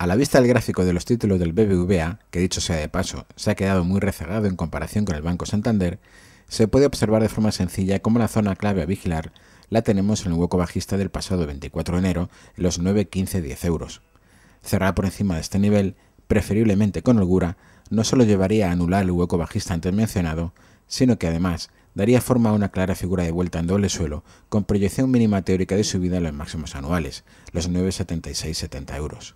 A la vista del gráfico de los títulos del BBVA, que dicho sea de paso, se ha quedado muy rezagado en comparación con el Banco Santander, se puede observar de forma sencilla cómo la zona clave a vigilar la tenemos en el hueco bajista del pasado 24 de enero, los 915 10 euros. Cerrar por encima de este nivel, preferiblemente con holgura, no solo llevaría a anular el hueco bajista antes mencionado, sino que además daría forma a una clara figura de vuelta en doble suelo, con proyección mínima teórica de subida en los máximos anuales, los 9,76-70 euros.